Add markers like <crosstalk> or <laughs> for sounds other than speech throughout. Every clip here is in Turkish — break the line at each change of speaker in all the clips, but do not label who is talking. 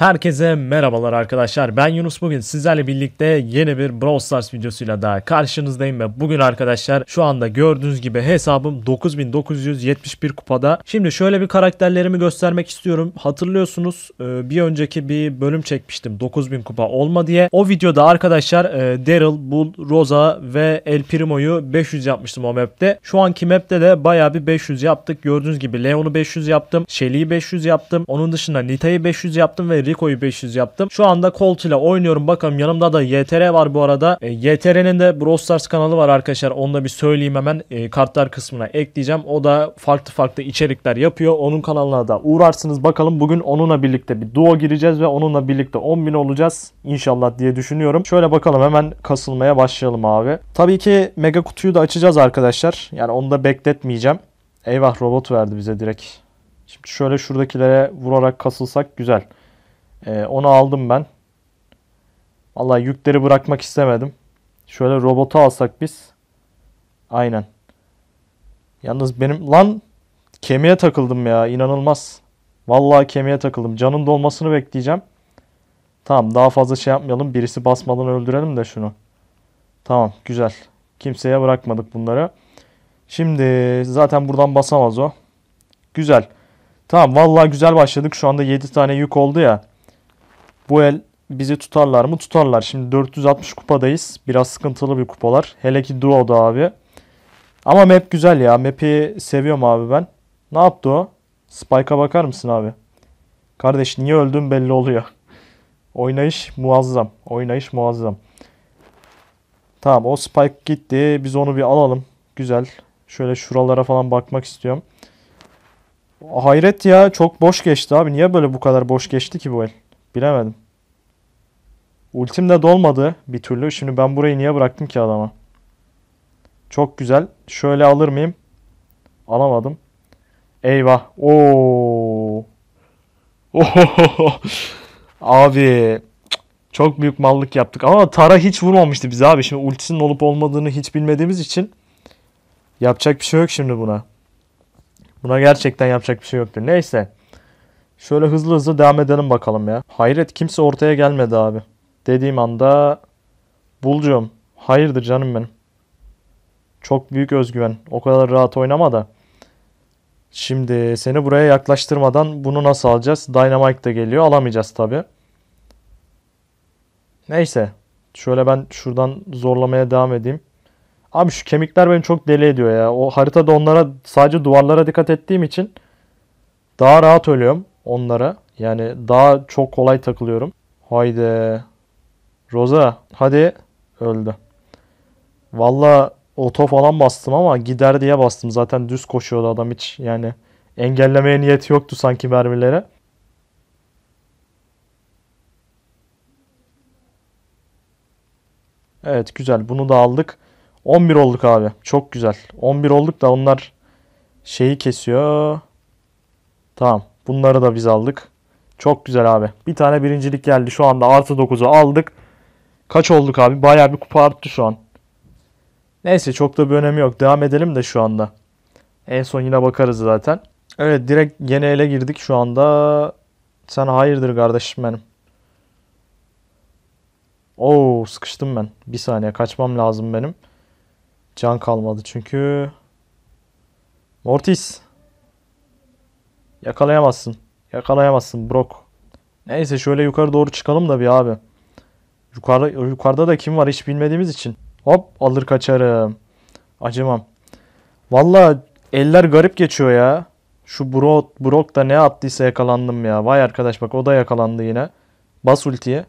Herkese merhabalar arkadaşlar ben Yunus bugün sizlerle birlikte yeni bir Brawl Stars videosuyla daha karşınızdayım ve bugün arkadaşlar şu anda gördüğünüz gibi hesabım 9971 kupada. Şimdi şöyle bir karakterlerimi göstermek istiyorum hatırlıyorsunuz e, bir önceki bir bölüm çekmiştim 9000 kupa olma diye. O videoda arkadaşlar e, Daryl, Bull, Rosa ve El Primo'yu 500 yapmıştım o map'te. Şu anki map'te de baya bir 500 yaptık gördüğünüz gibi Leon'u 500 yaptım, Shelly'yi 500 yaptım, onun dışında Nita'yı 500 yaptım ve Rico'yu 500 yaptım. Şu anda Colt ile oynuyorum. Bakalım yanımda da YTR var bu arada. E, YTR'nin de Brawl Stars kanalı var arkadaşlar. Onu da bir söyleyeyim hemen e, kartlar kısmına ekleyeceğim. O da farklı farklı içerikler yapıyor. Onun kanalına da uğrarsınız. Bakalım bugün onunla birlikte bir duo gireceğiz ve onunla birlikte 10.000 olacağız. İnşallah diye düşünüyorum. Şöyle bakalım hemen kasılmaya başlayalım abi. Tabii ki mega kutuyu da açacağız arkadaşlar. Yani onu da bekletmeyeceğim. Eyvah robot verdi bize direkt. Şimdi şöyle şuradakilere vurarak kasılsak güzel. E, onu aldım ben. Valla yükleri bırakmak istemedim. Şöyle robotu alsak biz. Aynen. Yalnız benim lan kemiğe takıldım ya inanılmaz. Vallahi kemiğe takıldım. Canın dolmasını bekleyeceğim. Tamam daha fazla şey yapmayalım. Birisi basmadan öldürelim de şunu. Tamam güzel. Kimseye bırakmadık bunları. Şimdi zaten buradan basamaz o. Güzel. Tamam vallahi güzel başladık. Şu anda 7 tane yük oldu ya. Bu el bizi tutarlar mı? Tutarlar. Şimdi 460 kupadayız. Biraz sıkıntılı bir kupalar. Hele ki duo'da abi. Ama map güzel ya. Map'i seviyorum abi ben. Ne yaptı o? Spike'a bakar mısın abi? Kardeş niye öldüm belli oluyor. <laughs> Oynayış muazzam. Oynayış muazzam. Tamam o Spike gitti. Biz onu bir alalım. Güzel. Şöyle şuralara falan bakmak istiyorum. Hayret ya çok boş geçti abi. Niye böyle bu kadar boş geçti ki bu el? Bilemedim. Ultim de dolmadı bir türlü. Şimdi ben burayı niye bıraktım ki adama? Çok güzel. Şöyle alır mıyım? Alamadım. Eyvah. Oo. <laughs> Abi. Çok büyük mallık yaptık. Ama Tara hiç vurmamıştı bize abi. Şimdi ultisinin olup olmadığını hiç bilmediğimiz için yapacak bir şey yok şimdi buna. Buna gerçekten yapacak bir şey yoktur. Neyse. Şöyle hızlı hızlı devam edelim bakalım ya. Hayret kimse ortaya gelmedi abi. Dediğim anda bulacağım. Hayırdır canım benim. Çok büyük özgüven. O kadar rahat oynama da. Şimdi seni buraya yaklaştırmadan bunu nasıl alacağız? Dynamite de geliyor. Alamayacağız tabi. Neyse. Şöyle ben şuradan zorlamaya devam edeyim. Abi şu kemikler beni çok deli ediyor ya. O haritada onlara sadece duvarlara dikkat ettiğim için daha rahat ölüyorum onlara. Yani daha çok kolay takılıyorum. Haydi. Rosa, hadi öldü. Valla oto falan bastım ama gider diye bastım. Zaten düz koşuyordu adam hiç. Yani engellemeye niyeti yoktu sanki mermilere. Evet güzel. Bunu da aldık. 11 olduk abi. Çok güzel. 11 olduk da onlar şeyi kesiyor. Tamam. Bunları da biz aldık. Çok güzel abi. Bir tane birincilik geldi. Şu anda artı 9'u aldık. Kaç olduk abi? Baya bir kupa arttı şu an. Neyse çok da bir önemi yok. Devam edelim de şu anda. En son yine bakarız zaten. Evet direkt yeni ele girdik şu anda. Sen hayırdır kardeşim benim. Oo sıkıştım ben. Bir saniye kaçmam lazım benim. Can kalmadı çünkü. Mortis. Yakalayamazsın. Yakalayamazsın Brock. Neyse şöyle yukarı doğru çıkalım da bir abi. Yukarı, yukarıda da kim var hiç bilmediğimiz için. Hop alır kaçarım. Acımam. Valla eller garip geçiyor ya. Şu Brock, Brock da ne attıysa yakalandım ya. Vay arkadaş bak o da yakalandı yine. Bas ultiye.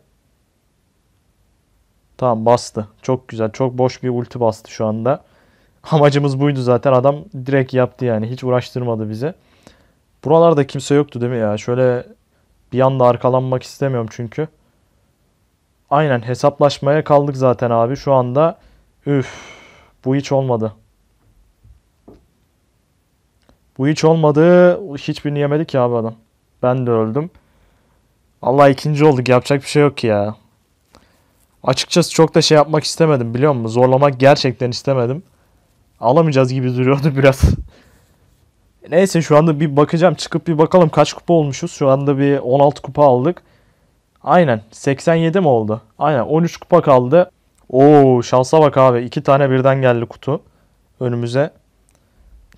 Tamam bastı. Çok güzel. Çok boş bir ulti bastı şu anda. <laughs> Amacımız buydu zaten. Adam direkt yaptı yani. Hiç uğraştırmadı bizi. Buralarda kimse yoktu değil mi ya? Şöyle bir anda arkalanmak istemiyorum çünkü. Aynen hesaplaşmaya kaldık zaten abi. Şu anda üf bu hiç olmadı. Bu hiç olmadı. Hiçbirini yemedik ya abi adam. Ben de öldüm. Allah ikinci olduk. Yapacak bir şey yok ya. Açıkçası çok da şey yapmak istemedim biliyor musun? Zorlamak gerçekten istemedim. Alamayacağız gibi duruyordu <laughs> biraz. Neyse şu anda bir bakacağım. Çıkıp bir bakalım kaç kupa olmuşuz. Şu anda bir 16 kupa aldık. Aynen 87 mi oldu? Aynen 13 kupa kaldı. Oo şansa bak abi. 2 tane birden geldi kutu önümüze.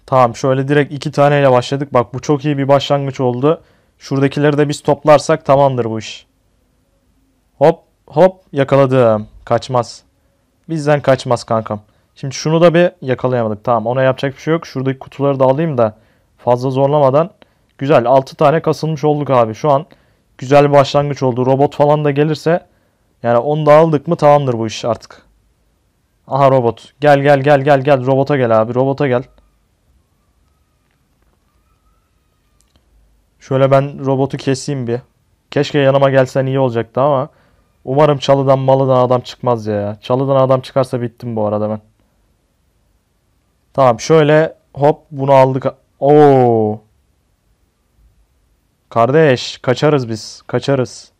Tamam şöyle direkt 2 taneyle başladık. Bak bu çok iyi bir başlangıç oldu. Şuradakileri de biz toplarsak tamamdır bu iş. Hop hop yakaladım. Kaçmaz. Bizden kaçmaz kankam. Şimdi şunu da bir yakalayamadık. Tamam ona yapacak bir şey yok. Şuradaki kutuları da alayım da fazla zorlamadan güzel 6 tane kasılmış olduk abi. Şu an güzel bir başlangıç oldu. Robot falan da gelirse yani onu da aldık mı tamamdır bu iş artık. Aha robot. Gel gel gel gel gel robota gel abi robota gel. Şöyle ben robotu keseyim bir. Keşke yanıma gelsen iyi olacaktı ama umarım çalıdan malıdan adam çıkmaz ya. Çalıdan adam çıkarsa bittim bu arada ben. Tamam şöyle hop bunu aldık Oo. Kardeş kaçarız biz. Kaçarız.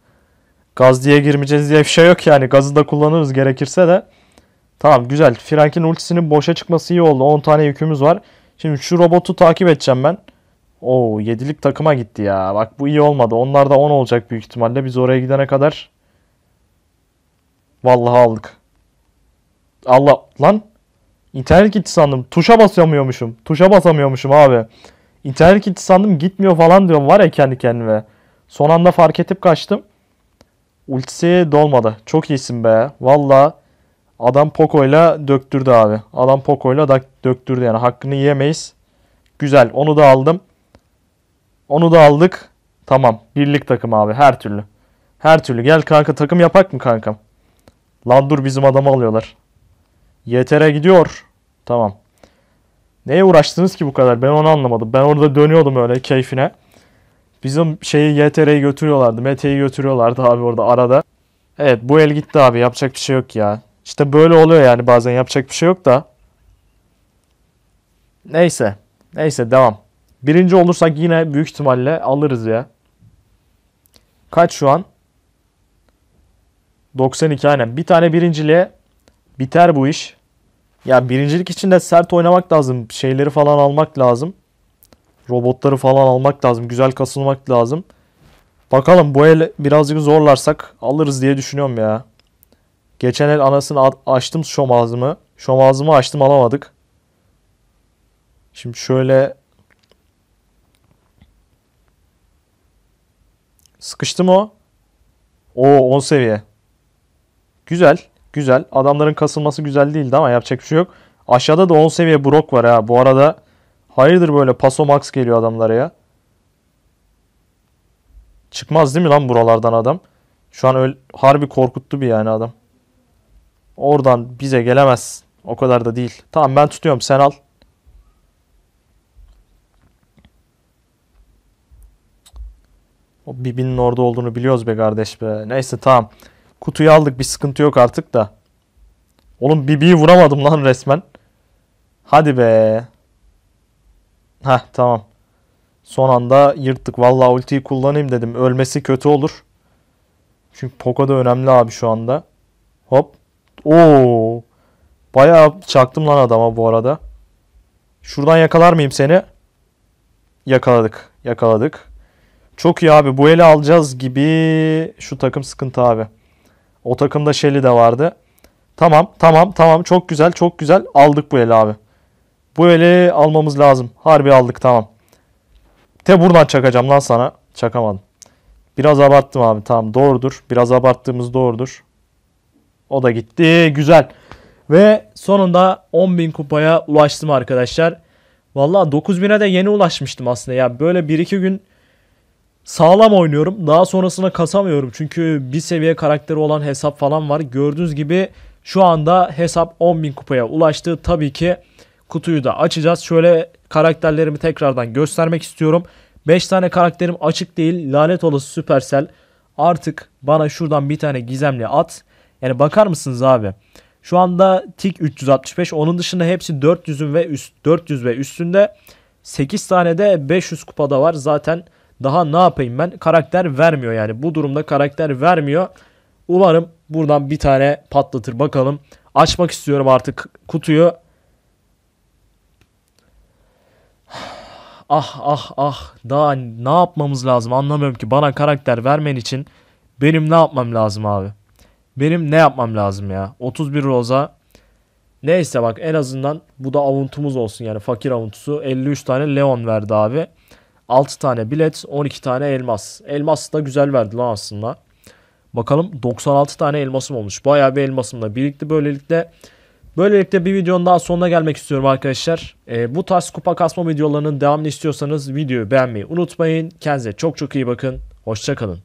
Gaz diye girmeyeceğiz diye bir şey yok yani. Gazı da kullanırız gerekirse de. Tamam güzel. Frank'in ultisinin boşa çıkması iyi oldu. 10 tane yükümüz var. Şimdi şu robotu takip edeceğim ben. Oo 7'lik takıma gitti ya. Bak bu iyi olmadı. Onlar da 10 olacak büyük ihtimalle. Biz oraya gidene kadar. Vallahi aldık. Allah lan. İnternet gitti sandım. Tuşa basamıyormuşum. Tuşa basamıyormuşum abi. İnternet gitti sandım gitmiyor falan diyorum var ya kendi kendime. Son anda fark etip kaçtım. Ultisi dolmadı. Çok iyisin be. Valla adam ile döktürdü abi. Adam Poco'yla ile döktürdü yani. Hakkını yiyemeyiz. Güzel. Onu da aldım. Onu da aldık. Tamam. Birlik takım abi. Her türlü. Her türlü. Gel kanka takım yapak mı kankam? Lan dur bizim adamı alıyorlar. Yeter'e gidiyor. Tamam. Neye uğraştınız ki bu kadar? Ben onu anlamadım. Ben orada dönüyordum öyle keyfine. Bizim şeyi YTR'yi götürüyorlardı. Mete'yi götürüyorlardı abi orada arada. Evet bu el gitti abi. Yapacak bir şey yok ya. İşte böyle oluyor yani bazen yapacak bir şey yok da. Neyse. Neyse devam. Birinci olursak yine büyük ihtimalle alırız ya. Kaç şu an? 92 aynen. Bir tane birinciliğe Biter bu iş. Ya birincilik için de sert oynamak lazım. Şeyleri falan almak lazım. Robotları falan almak lazım. Güzel kasılmak lazım. Bakalım bu el birazcık zorlarsak alırız diye düşünüyorum ya. Geçen el anasını açtım şom ağzımı. Şom ağzımı açtım alamadık. Şimdi şöyle Sıkıştı mı o? Oo 10 seviye. Güzel. Güzel. Adamların kasılması güzel değildi ama yapacak bir şey yok. Aşağıda da 10 seviye Brock var ha. Bu arada hayırdır böyle paso max geliyor adamlara ya. Çıkmaz değil mi lan buralardan adam? Şu an öyle harbi korkuttu bir yani adam. Oradan bize gelemez. O kadar da değil. Tamam ben tutuyorum sen al. O Bibi'nin orada olduğunu biliyoruz be kardeş be. Neyse tamam. Kutuyu aldık bir sıkıntı yok artık da. Oğlum Bibi'yi vuramadım lan resmen. Hadi be. Ha tamam. Son anda yırttık. Valla ultiyi kullanayım dedim. Ölmesi kötü olur. Çünkü Poco da önemli abi şu anda. Hop. Oo. Bayağı çaktım lan adama bu arada. Şuradan yakalar mıyım seni? Yakaladık. Yakaladık. Çok iyi abi. Bu eli alacağız gibi şu takım sıkıntı abi. O takımda Şeli de vardı. Tamam tamam tamam çok güzel çok güzel aldık bu eli abi. Bu eli almamız lazım. Harbi aldık tamam. Te buradan çakacağım lan sana. Çakamadım. Biraz abarttım abi tamam doğrudur. Biraz abarttığımız doğrudur. O da gitti güzel. Ve sonunda 10.000 kupaya ulaştım arkadaşlar. Valla 9.000'e de yeni ulaşmıştım aslında ya. Böyle 1-2 gün sağlam oynuyorum. Daha sonrasına kasamıyorum. Çünkü bir seviye karakteri olan hesap falan var. Gördüğünüz gibi şu anda hesap 10.000 kupaya ulaştı. Tabii ki kutuyu da açacağız. Şöyle karakterlerimi tekrardan göstermek istiyorum. 5 tane karakterim açık değil. Lanet olası Supercell. Artık bana şuradan bir tane gizemli at. Yani bakar mısınız abi? Şu anda tik 365. Onun dışında hepsi 400'ün ve üst 400 ve üstünde. 8 tane de 500 kupada var. Zaten daha ne yapayım ben? Karakter vermiyor yani. Bu durumda karakter vermiyor. Umarım buradan bir tane patlatır bakalım. Açmak istiyorum artık kutuyu. Ah ah ah daha ne yapmamız lazım anlamıyorum ki bana karakter vermen için benim ne yapmam lazım abi? Benim ne yapmam lazım ya? 31 roza neyse bak en azından bu da avuntumuz olsun yani fakir avuntusu 53 tane Leon verdi abi. 6 tane bilet, 12 tane elmas. Elmas da güzel verdi lan aslında. Bakalım 96 tane elmasım olmuş. Bayağı bir elmasım da birlikte böylelikle Böylelikle bir videonun daha sonuna gelmek istiyorum arkadaşlar. E, bu tarz kupa kasma videolarının devamını istiyorsanız videoyu beğenmeyi unutmayın. Kendinize çok çok iyi bakın. Hoşçakalın.